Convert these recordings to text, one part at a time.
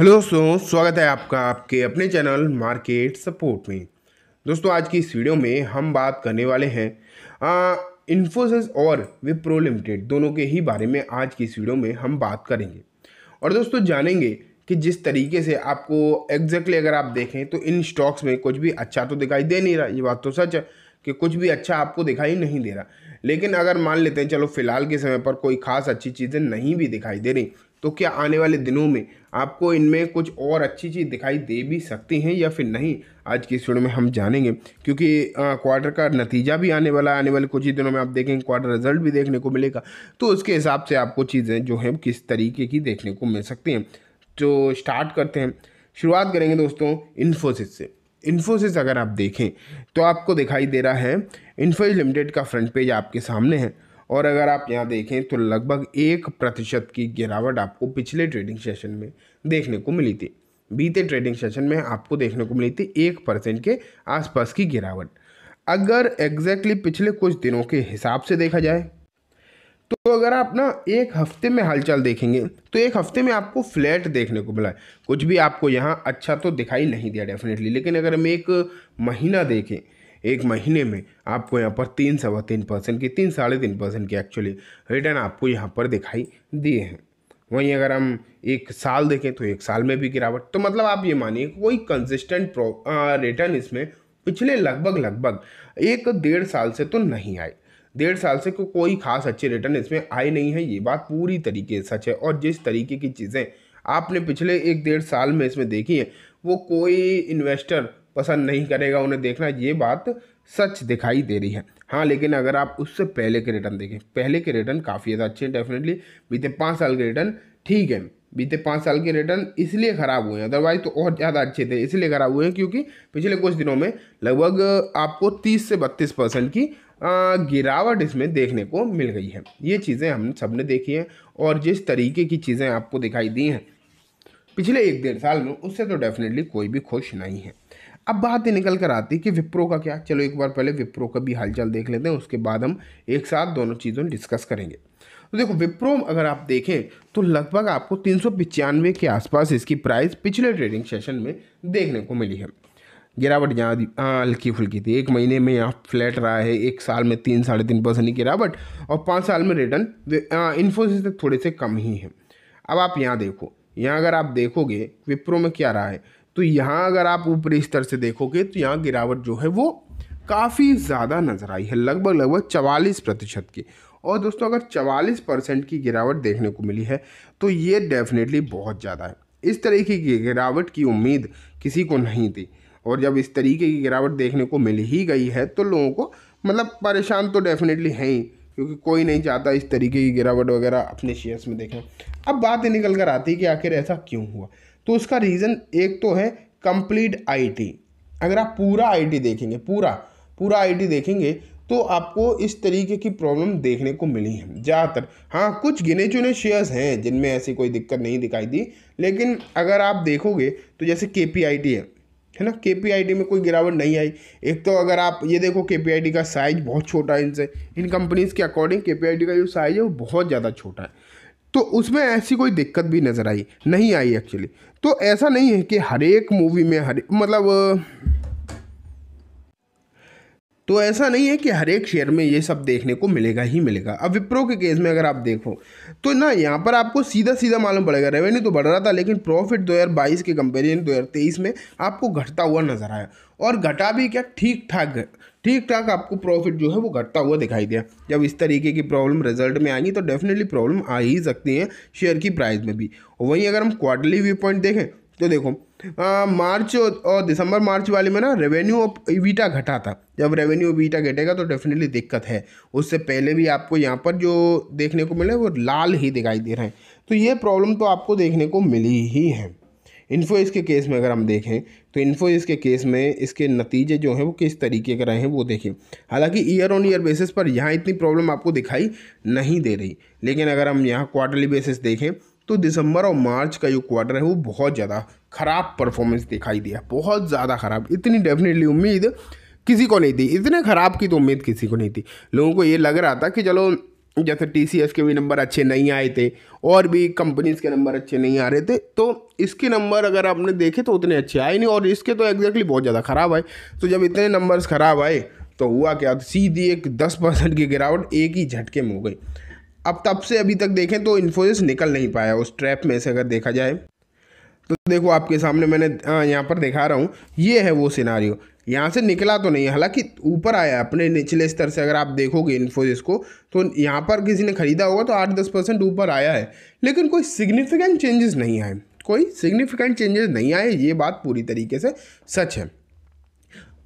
hello दोस्तों स्वागत है आपका आपके अपने चैनल मार्केट सपोर्ट में दोस्तों आज की इस वीडियो में हम बात करने वाले हैं इन्फोसिस और विप्रो लिमिटेड दोनों के ही बारे में आज की इस वीडियो में हम बात करेंगे और दोस्तों जानेंगे कि जिस तरीके से आपको एग्जैक्टली अगर आप देखें तो इन स्टॉक्स में कुछ भी अच्छा तो दिखाई दे नहीं रहा ये बात तो सच है कि कुछ भी अच्छा आपको दिखाई नहीं दे रहा लेकिन अगर मान लेते हैं चलो फिलहाल के समय पर कोई खास अच्छी चीज़ें नहीं भी दिखाई दे रही तो क्या आने वाले दिनों में आपको इनमें कुछ और अच्छी चीज़ दिखाई दे भी सकती हैं या फिर नहीं आज की इस वीडियो में हम जानेंगे क्योंकि क्वार्टर का नतीजा भी आने वाला है आने वाले कुछ ही दिनों में आप देखेंगे क्वार्टर रिजल्ट भी देखने को मिलेगा तो उसके हिसाब से आपको चीज़ें जो हैं किस तरीके की देखने को मिल सकती हैं तो स्टार्ट करते हैं शुरुआत करेंगे दोस्तों इन्फोसिस से इन्फोसिस अगर आप देखें तो आपको दिखाई दे रहा है इन्फोसिस लिमिटेड का फ्रंट पेज आपके सामने है और अगर आप यहाँ देखें तो लगभग एक प्रतिशत की गिरावट आपको पिछले ट्रेडिंग सेशन में देखने को मिली थी बीते ट्रेडिंग सेशन में आपको देखने को मिली थी एक परसेंट के आसपास की गिरावट अगर एग्जैक्टली पिछले कुछ दिनों के हिसाब से देखा जाए तो अगर आप ना एक हफ्ते में हलचल देखेंगे तो एक हफ्ते में आपको फ्लैट देखने को मिला है कुछ भी आपको यहाँ अच्छा तो दिखाई नहीं दिया डेफिनेटली लेकिन अगर हम एक महीना देखें एक महीने में आपको यहाँ पर तीन सवा तीन परसेंट की तीन साढ़े तीन परसेंट की एक्चुअली रिटर्न आपको यहाँ पर दिखाई दिए हैं वहीं अगर हम एक साल देखें तो एक साल में भी गिरावट तो मतलब आप ये मानिए कोई कंसिस्टेंट प्रो रिटर्न इसमें पिछले लगभग लगभग एक डेढ़ साल से तो नहीं आए डेढ़ साल से को कोई खास अच्छे रिटर्न इसमें आए नहीं है ये बात पूरी तरीके से सच है और जिस तरीके की चीज़ें आपने पिछले एक डेढ़ साल में इसमें देखी है वो कोई इन्वेस्टर पसंद नहीं करेगा उन्हें देखना ये बात सच दिखाई दे रही है हाँ लेकिन अगर आप उससे पहले के रिटर्न देखें पहले के रिटर्न काफ़ी ज़्यादा अच्छे हैं डेफिनेटली बीते पाँच साल के रिटर्न ठीक है बीते पाँच साल के रिटर्न इसलिए ख़राब हुए हैं अदरवाइज तो और ज़्यादा अच्छे थे इसलिए ख़राब हुए हैं क्योंकि पिछले कुछ दिनों में लगभग आपको तीस से बत्तीस परसेंट की गिरावट इसमें देखने को मिल गई है ये चीज़ें हम सब ने देखी हैं और जिस तरीके की चीज़ें आपको दिखाई दी हैं पिछले एक डेढ़ साल में उससे तो डेफिनेटली कोई भी खुश नहीं है अब बात निकल कर आती है कि विप्रो का क्या चलो एक बार पहले विप्रो का भी हालचाल देख लेते हैं उसके बाद हम एक साथ दोनों चीज़ों डिस्कस करेंगे तो देखो विप्रो अगर आप देखें तो लगभग आपको तीन के आसपास इसकी प्राइस पिछले ट्रेडिंग सेशन में देखने को मिली है गिरावट यहाँ हल्की फुल्की थी एक महीने में यहाँ फ्लैट रहा है एक साल में तीन साढ़े तीन परसेंट की गिरावट और पाँच साल में रिटर्न इन्फोसिस हाँ, थोड़े से कम ही है अब आप यहाँ देखो यहाँ अगर आप देखोगे विप्रो में क्या रहा है तो यहाँ अगर आप ऊपरी स्तर से देखोगे तो यहाँ गिरावट जो है वो काफ़ी ज़्यादा नज़र आई है लगभग लगभग चवालीस प्रतिशत की और दोस्तों अगर चवालीस परसेंट की गिरावट देखने को मिली है तो ये डेफिनेटली बहुत ज़्यादा है इस तरीके की गिरावट की उम्मीद किसी को नहीं थी और जब इस तरीके की गिरावट देखने को मिल ही गई है तो लोगों को मतलब परेशान तो डेफिनेटली हैं ही क्योंकि कोई नहीं चाहता इस तरीके की गिरावट वगैरह अपने शेयर्स में देखें अब बात निकल कर आती है कि आखिर ऐसा क्यों हुआ तो उसका रीज़न एक तो है कंप्लीट आईटी अगर आप पूरा आईटी देखेंगे पूरा पूरा आईटी देखेंगे तो आपको इस तरीके की प्रॉब्लम देखने को मिली है ज़्यादातर हाँ कुछ गिने चुने शेयर्स हैं जिनमें ऐसी कोई दिक्कत नहीं दिखाई दी लेकिन अगर आप देखोगे तो जैसे के है है ना के में कोई गिरावट नहीं आई एक तो अगर आप ये देखो के का साइज़ बहुत छोटा है इनसे इन कंपनीज़ के अकॉर्डिंग के का जो साइज़ है वो बहुत ज़्यादा छोटा है तो उसमें ऐसी कोई दिक्कत भी नज़र आई नहीं आई एक्चुअली तो ऐसा नहीं है कि हर एक मूवी में हर मतलब तो ऐसा नहीं है कि हर एक शेयर में ये सब देखने को मिलेगा ही मिलेगा अब विप्रो के केस में अगर आप देखो तो ना यहाँ पर आपको सीधा सीधा मालूम पड़ेगा रेवेन्यू तो बढ़ रहा था लेकिन प्रॉफिट 2022 के कंपेरिजन 2023 में आपको घटता हुआ नजर आया और घटा भी क्या ठीक ठाक ठीक ठाक आपको प्रॉफिट जो है वो घटता हुआ दिखाई दिया जब इस तरीके की प्रॉब्लम रिजल्ट में आएंगी तो डेफिनेटली प्रॉब्लम आ ही सकती है शेयर की प्राइस में भी वहीं अगर हम क्वार्टरली व्यू पॉइंट देखें तो देखो आ, मार्च और दिसंबर मार्च वाले में ना रेवेन्यू ऑफ ईवीटा घटा था जब रेवेन्यू ईवीटा घटेगा तो डेफिनेटली दिक्कत है उससे पहले भी आपको यहाँ पर जो देखने को मिले वो लाल ही दिखाई दे रहे हैं तो ये प्रॉब्लम तो आपको देखने को मिली ही है इन्फो के केस में अगर हम देखें तो इन्फो के केस में इसके नतीजे जो हैं वो किस तरीके के रहे हैं वो देखें हालांकि ईयर ऑन ईयर बेसिस पर यहाँ इतनी प्रॉब्लम आपको दिखाई नहीं दे रही लेकिन अगर हम यहाँ क्वार्टरली बेसिस देखें तो दिसंबर और मार्च का जो क्वार्टर है वो बहुत ज़्यादा ख़राब परफॉर्मेंस दिखाई दिया बहुत ज़्यादा ख़राब इतनी डेफिनेटली उम्मीद किसी को नहीं थी इतने ख़राब की तो उम्मीद किसी को नहीं थी लोगों को ये लग रहा था कि चलो जैसे टी के भी नंबर अच्छे नहीं आए थे और भी कंपनीज़ के नंबर अच्छे नहीं आ रहे थे तो इसके नंबर अगर आपने देखे तो उतने अच्छे आए नहीं और इसके तो एग्जैक्टली बहुत ज़्यादा ख़राब आए तो जब इतने नंबर्स ख़राब आए तो हुआ क्या सीधी एक दस परसेंट की गिरावट एक ही झटके में हो गई अब तब से अभी तक देखें तो इन्फोसिस निकल नहीं पाया उस ट्रैप में से अगर देखा जाए तो देखो आपके सामने मैंने यहाँ पर दिखा रहा हूँ ये है वो सिनारियो यहाँ से निकला तो नहीं हालांकि ऊपर आया अपने निचले स्तर से अगर आप देखोगे इन्फोसिस को तो यहाँ पर किसी ने खरीदा होगा तो आठ दस परसेंट ऊपर आया है लेकिन कोई सिग्निफिकेंट चेंजेस नहीं आए कोई सिग्निफिकेंट चेंजेस नहीं आए ये बात पूरी तरीके से सच है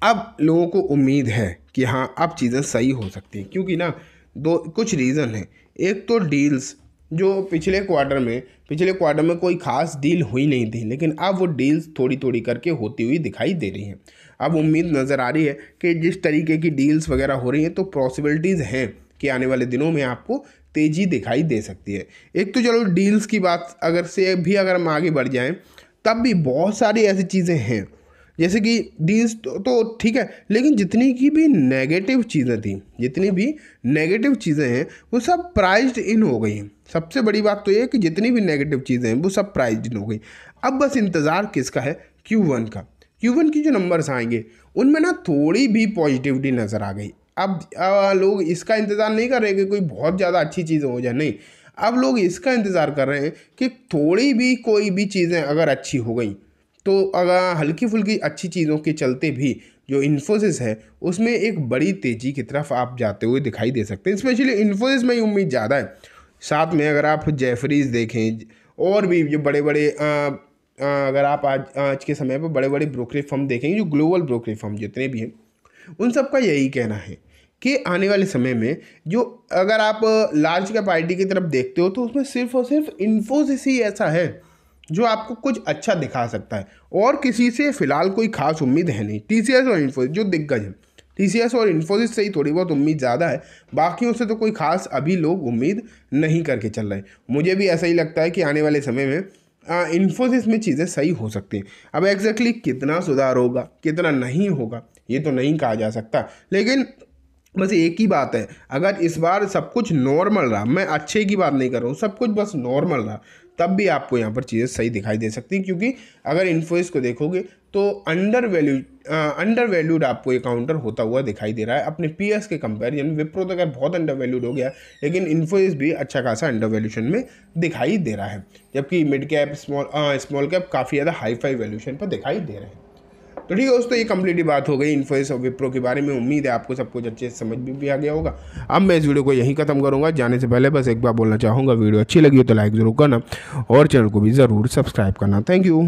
अब लोगों को उम्मीद है कि हाँ अब चीज़ें सही हो सकती हैं क्योंकि ना दो कुछ रीज़न हैं एक तो डील्स जो पिछले क्वार्टर में पिछले क्वार्टर में कोई खास डील हुई नहीं थी लेकिन अब वो डील्स थोड़ी थोड़ी करके होती हुई दिखाई दे रही हैं अब उम्मीद नज़र आ रही है कि जिस तरीके की डील्स वगैरह हो रही हैं तो पॉसिबिलिटीज़ हैं कि आने वाले दिनों में आपको तेज़ी दिखाई दे सकती है एक तो चलो डील्स की बात अगर से भी अगर हम आगे बढ़ जाएँ तब भी बहुत सारी ऐसी चीज़ें हैं जैसे कि डील्स तो, तो ठीक है लेकिन जितनी की भी नेगेटिव चीज़ें थी जितनी भी नेगेटिव चीज़ें हैं वो सब प्राइज्ड इन हो गई हैं सबसे बड़ी बात तो ये है कि जितनी भी नेगेटिव चीज़ें हैं वो सब प्राइज्ड इन हो गई अब बस इंतज़ार किसका है क्यू वन का क्यू वन की जो नंबर्स आएंगे उनमें ना थोड़ी भी पॉजिटिविटी नज़र आ गई अब लोग इसका इंतज़ार नहीं कर रहे कि कोई बहुत ज़्यादा अच्छी चीज़ें हो जाए नहीं अब लोग इसका इंतज़ार कर रहे हैं कि थोड़ी भी कोई भी चीज़ें अगर अच्छी हो गई तो अगर हल्की फुल्की अच्छी चीज़ों के चलते भी जो इन्फोसिस है उसमें एक बड़ी तेज़ी की तरफ आप जाते हुए दिखाई दे सकते हैं स्पेशली इन्फोसिस में उम्मीद ज़्यादा है साथ में अगर आप जेफरीज देखें और भी जो बड़े बड़े अगर आप आज आज के समय पर बड़े बड़े ब्रोकरेज फर्म देखेंगे जो ग्लोबल ब्रोकरेज फर्म जितने भी हैं उन सब का यही कहना है कि आने वाले समय में जो अगर आप लार्ज आई की तरफ देखते हो तो उसमें सिर्फ और सिर्फ इन्फोसिस ही ऐसा है जो आपको कुछ अच्छा दिखा सकता है और किसी से फिलहाल कोई खास उम्मीद है नहीं टी और इन्फोसिस जो दिग्गज है टी और इन्फोसिस से ही थोड़ी बहुत उम्मीद ज़्यादा है बाकियों से तो कोई खास अभी लोग उम्मीद नहीं करके चल रहे मुझे भी ऐसा ही लगता है कि आने वाले समय में इन्फोसिस में चीज़ें सही हो सकती हैं अब एग्जैक्टली exactly कितना सुधार होगा कितना नहीं होगा ये तो नहीं कहा जा सकता लेकिन बस एक ही बात है अगर इस बार सब कुछ नॉर्मल रहा मैं अच्छे की बात नहीं कर रहा हूँ सब कुछ बस नॉर्मल रहा तब भी आपको यहाँ पर चीज़ें सही दिखाई दे सकती हैं क्योंकि अगर इन्फोइस को देखोगे तो अंडर वैल्यू अंडर वैल्यूड आपको ये काउंटर होता हुआ दिखाई दे रहा है अपने पी के कंपेरिजन विप्रो तो अगर बहुत अंडर वैल्यूड हो गया लेकिन इन्फोइस भी अच्छा खासा अंडर वैल्यूशन में दिखाई दे रहा है जबकि mid cap small small cap काफ़ी ज़्यादा हाई फाई वैल्यूशन पर दिखाई दे रहे हैं तो ठीक है दोस्तों ये कम्प्लीटली बात हो गई इन्फोसिस और विप्रो के बारे में उम्मीद है आपको सब कुछ अच्छे से समझ भी, भी आ गया होगा अब मैं इस वीडियो को यहीं खत्म करूँगा जाने से पहले बस एक बार बोलना चाहूँगा वीडियो अच्छी लगी हो तो लाइक ज़रूर करना और चैनल को भी ज़रूर सब्सक्राइब करना थैंक यू